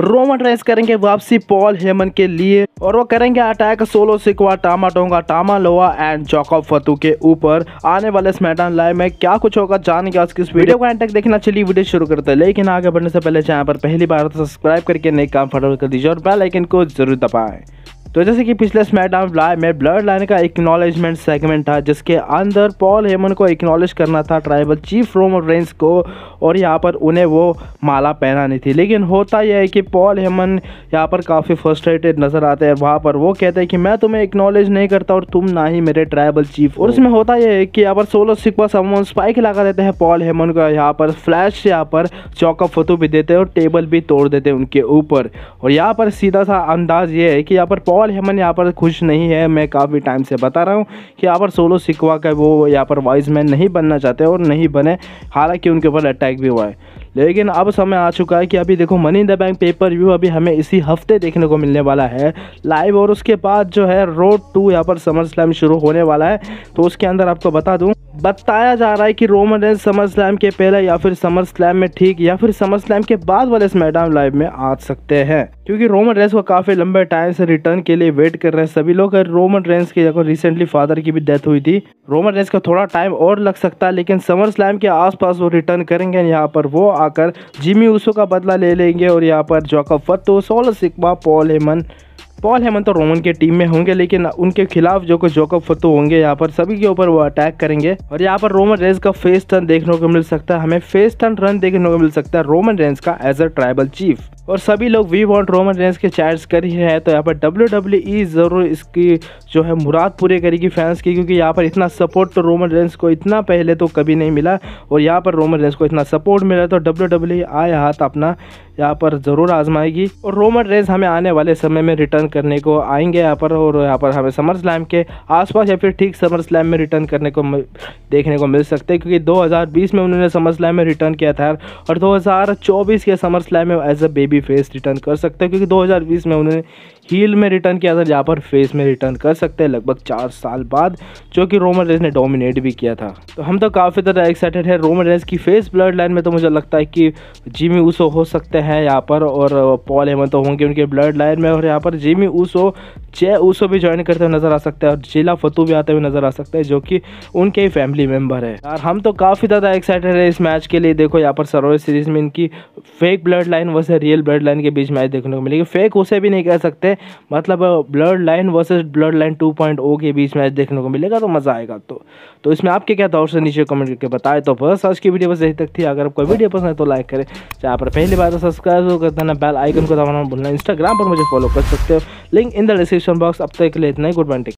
Roman Reigns करेंगे वापसी Paul Heyman के लिए और वो करेंगे attack Solo Sikoa Tama Tonga Tama Loa and Jacob Fatu के ऊपर आने वाले स्मैटन मैदान लाइव में क्या कुछ होगा जान के उसकी वीडियो को एंड तक देखना चलिए वीडियो शुरू करते हैं लेकिन आगे बढ़ने से पहले चैनल पर पहली बार सब्सक्राइब तो करके नए काम फटोर कर दीजिए और बेलाइकन को जरूर दबाएं तो जैसे कि पिछले स्मैकडाउन लाइव में ब्लड लाइन का एक्नॉलेजमेंट सेगमेंट था जिसके अंदर पॉल हेमन को एक्नॉलेज करना था ट्राइबल चीफ रोम रेंस को और यहाँ पर उन्हें वो माला पहनानी थी लेकिन होता यह है कि पॉल हेमन यहाँ पर काफ़ी फर्स्ट्रेटेड नज़र आते हैं वहाँ पर वो कहते हैं कि मैं तुम्हें इक्नॉलेज नहीं करता और तुम ना ही मेरे ट्राइबल चीफ और इसमें होता यह है कि यहाँ पर सोलो सिक्वा समोन स्पाइक लगा देते हैं पॉल हेमन को यहाँ पर फ्लैश यहाँ पर चौका फतू भी देते हैं और टेबल भी तोड़ देते हैं उनके ऊपर और यहाँ पर सीधा सा अंदाज ये है कि यहाँ पर ऑल हेमन यहाँ पर खुश नहीं है मैं काफ़ी टाइम से बता रहा हूँ कि यहाँ पर सोलो सिकवा का वो यहाँ पर वाइस मैन नहीं बनना चाहते और नहीं बने हालांकि उनके ऊपर अटैक भी हुआ है लेकिन अब समय आ चुका है कि अभी देखो money in the bank pay per view अभी हमें इसी हफ्ते देखने को मिलने वाला है लाइव और उसके बाद जो है रोड टू यहाँ पर समर स्लैम शुरू होने वाला है तो उसके अंदर आपको बता दूँ बताया जा रहा है कि रोमन रेंज समर स्लैम के पहले या फिर समर स्लैम में ठीक या फिर समर स्लैम के बाद वाले स्मैकडाउन लाइव में आ सकते हैं क्योंकि रोमन रेंस को काफ़ी लंबे टाइम से रिटर्न के लिए वेट कर रहे हैं सभी लोग रोमन रेंस के देखो रिसेंटली फादर की भी डेथ हुई थी रोमन रेंस का थोड़ा टाइम और लग सकता है लेकिन समर स्लैम के आसपास वो रिटर्न करेंगे यहाँ पर वो आकर जिमी उसो का बदला ले लेंगे और यहाँ पर Jacob Fatu Solo Sikoa Paul Heyman Paul Heyman Roman के टीम में होंगे लेकिन उनके खिलाफ जो कुछ जोकब फतू होंगे यहाँ पर सभी के ऊपर वो अटैक करेंगे और यहाँ पर रोमन रेंस का फेस टर्न देखने को मिल सकता है हमें फेस टर्न रन देखने को मिल सकता है रोमन रेंस का एज अ ट्राइबल चीफ और सभी लोग वी वॉन्ट रोमन रेंस के चैट्स कर ही हैं तो यहाँ पर डब्ल्यू डब्ल्यू ई ज़रूर इसकी जो है मुराद पूरी करेगी फैंस की क्योंकि यहाँ पर इतना सपोर्ट तो रोमन रेंस को इतना पहले तो कभी नहीं मिला और यहाँ पर रोमन रेंस को इतना सपोर्ट मिला तो डब्ल्यू डब्ल्यू आए हाथ अपना यहाँ पर ज़रूर आजमाएगी और रोमन रेंस हमें आने वाले समय में रिटर्न करने को आएंगे यहाँ पर और यहाँ पर हमें समर स्लैम के आसपास या फिर ठीक समर स्लैम में रिटर्न करने को देखने को मिल सकते हैं क्योंकि 2020 में उन्होंने समर स्लैम में रिटर्न किया था और 2024 के समर स्लैम में एज अ बेबी भी फेस रिटर्न कर सकते हैं क्योंकि 2020 में उन्होंने हील में रिटर्न किया था जहाँ पर फेस में रिटर्न कर सकते हैं लगभग चार साल बाद जो कि रोमन रेस ने डोमिनेट भी किया था तो हम तो काफ़ी ज़्यादा एक्साइटेड है रोमन रेस की फेस ब्लड लाइन में तो मुझे लगता है कि जिमी ऊसो हो सकते हैं यहाँ पर और पॉल हेमंत तो होंगे उनके ब्लड लाइन में और यहाँ पर जिमी ऊसो जय ऊसो भी ज्वाइन करते हुए नज़र आ सकते हैं और जिला फतू भी आते हुए नज़र आ सकते हैं जो कि उनके ही फैमिली मेम्बर है यार हम तो काफ़ी ज़्यादा एक्साइटेड है इस मैच के लिए देखो यहाँ पर सरोवर सीरीज़ में इनकी फेक ब्लड लाइन वैसे रियल ब्लड लाइन के बीच मैच देखने को मिलेगी फेक उसे भी नहीं कह सकते मतलब blood line versus blood line two point O के बीच मैच देखने को मिलेगा तो मज़ा आएगा तो तो इसमें आपके क्या था से नीचे कमेंट करके बताए तो बस आज की वीडियो बस यही तक थी अगर आपको वीडियो पसंद है तो लाइक करें चाहे आप पहली बार सब्सक्राइब हो तो कर देना बेल आइकन को दबाना भूलना इंस्टाग्राम पर मुझे फॉलो कर सकते हो link in the description box अब तक के लिए इतना ही गुड बन